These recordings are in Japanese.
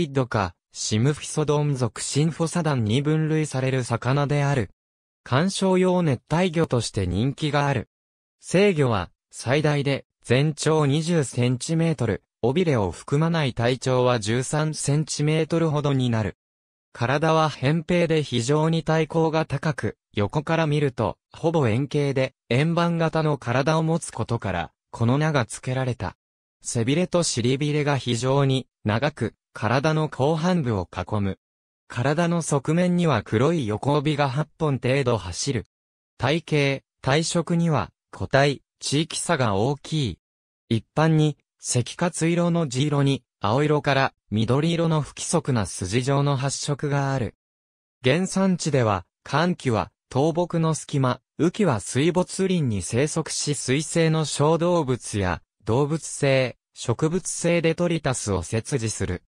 イッドか、シムフィソドン属シンフォサダンに分類される魚である。観賞用熱帯魚として人気がある。制魚は、最大で、全長20センチメートル、尾びれを含まない体長は13センチメートルほどになる。体は扁平で非常に体高が高く、横から見ると、ほぼ円形で、円盤型の体を持つことから、この名が付けられた。背びれと尻びれが非常に長く、体の後半部を囲む。体の側面には黒い横帯が8本程度走る。体型、体色には、個体、地域差が大きい。一般に、赤活色の地色に、青色から緑色の不規則な筋状の発色がある。原産地では、寒気は倒木の隙間、雨季は水没林に生息し水性の小動物や動物性、植物性デトリタスを切除する。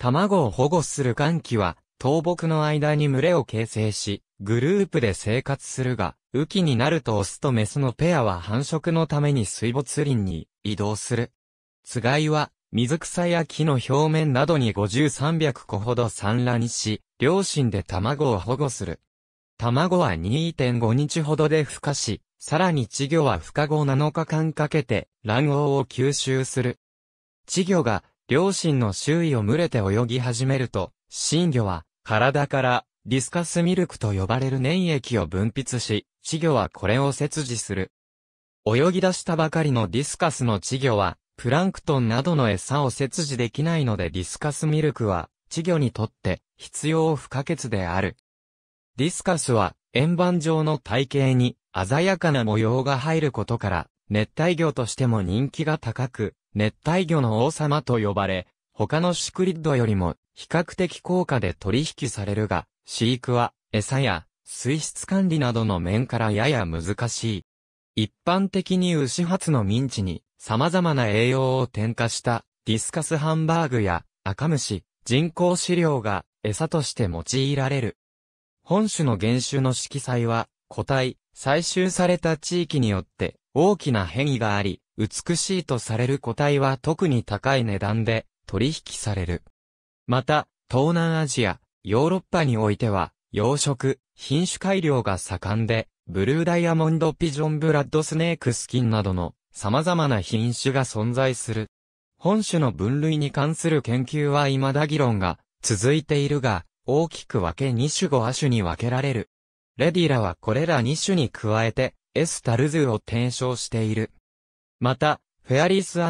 卵を保護する寒気は、倒木の間に群れを形成し、グループで生活するが、雨季になるとオスとメスのペアは繁殖のために水没林に移動する。つがいは、水草や木の表面などに50、300個ほど産卵し、両親で卵を保護する。卵は2.5日ほどで孵化し、さらに稚魚は孵化後7日間かけて卵黄を吸収する。稚魚が両親の周囲を群れて泳ぎ始めると、新魚は、体から、ディスカスミルクと呼ばれる粘液を分泌し、稚魚はこれを切除する。泳ぎ出したばかりのディスカスの稚魚は、プランクトンなどの餌を切除できないのでディスカスミルクは、稚魚にとって必要不可欠である。ディスカスは、円盤状の体型に鮮やかな模様が入ることから、熱帯魚としても人気が高く、熱帯魚の王様と呼ばれ、他のシクリッドよりも比較的高価で取引されるが、飼育は餌や水質管理などの面からやや難しい。一般的に牛発のミンチに様々な栄養を添加したディスカスハンバーグや赤虫、人工飼料が餌として用いられる。本種の原種の色彩は個体、採集された地域によって大きな変異があり、美しいとされる個体は特に高い値段で取引される。また、東南アジア、ヨーロッパにおいては、養殖、品種改良が盛んで、ブルーダイヤモンドピジョンブラッドスネークスキンなどの様々な品種が存在する。本種の分類に関する研究は未だ議論が続いているが、大きく分け2種5亜種に分けられる。レディラはこれら2種に加えて、エスタルズを提唱している。また、フェアリースハ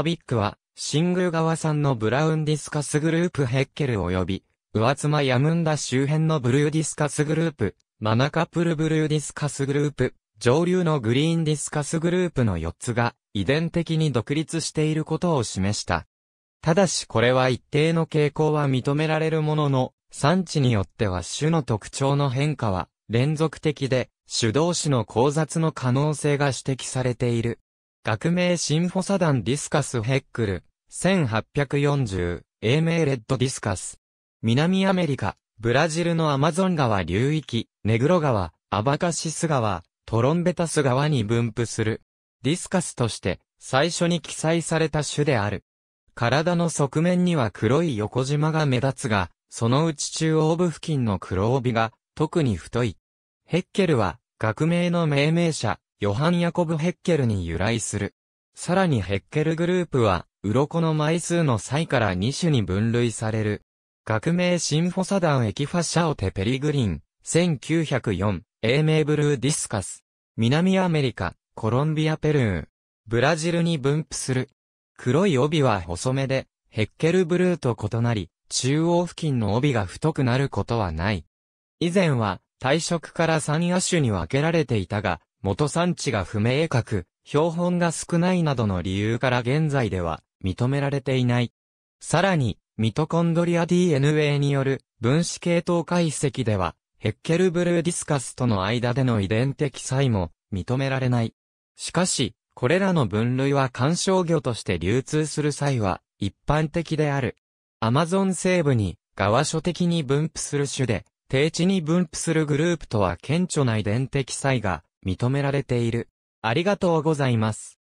ービックは、シングル側産のブラウンディスカスグループヘッケル及び、上妻ヤムンダ周辺のブルーディスカスグループ、マナカプルブルーディスカスグループ、上流のグリーンディスカスグループの4つが、遺伝的に独立していることを示した。ただしこれは一定の傾向は認められるものの、産地によっては種の特徴の変化は連続的で、主導詞の交雑の可能性が指摘されている。学名シンフォサダンディスカスヘックル、1840、英名レッドディスカス。南アメリカ、ブラジルのアマゾン川流域、ネグロ川、アバカシス川、トロンベタス川に分布する。ディスカスとして、最初に記載された種である。体の側面には黒い横縞が目立つが、そのうち中央部付近の黒帯が、特に太い。ヘッケルは、学名の命名者、ヨハン・ヤコブ・ヘッケルに由来する。さらにヘッケルグループは、鱗の枚数の際から2種に分類される。学名シンフォサダンエキファシャオテペリグリン、1904、英名ブルーディスカス。南アメリカ、コロンビアペルー。ブラジルに分布する。黒い帯は細めで、ヘッケルブルーと異なり、中央付近の帯が太くなることはない。以前は、退職から三野種に分けられていたが、元産地が不明確、標本が少ないなどの理由から現在では認められていない。さらに、ミトコンドリア DNA による分子系統解析では、ヘッケルブルーディスカスとの間での遺伝的差異も認められない。しかし、これらの分類は干渉魚として流通する際は一般的である。アマゾン西部に、側所的に分布する種で、低地に分布するグループとは顕著な遺伝的差異が認められている。ありがとうございます。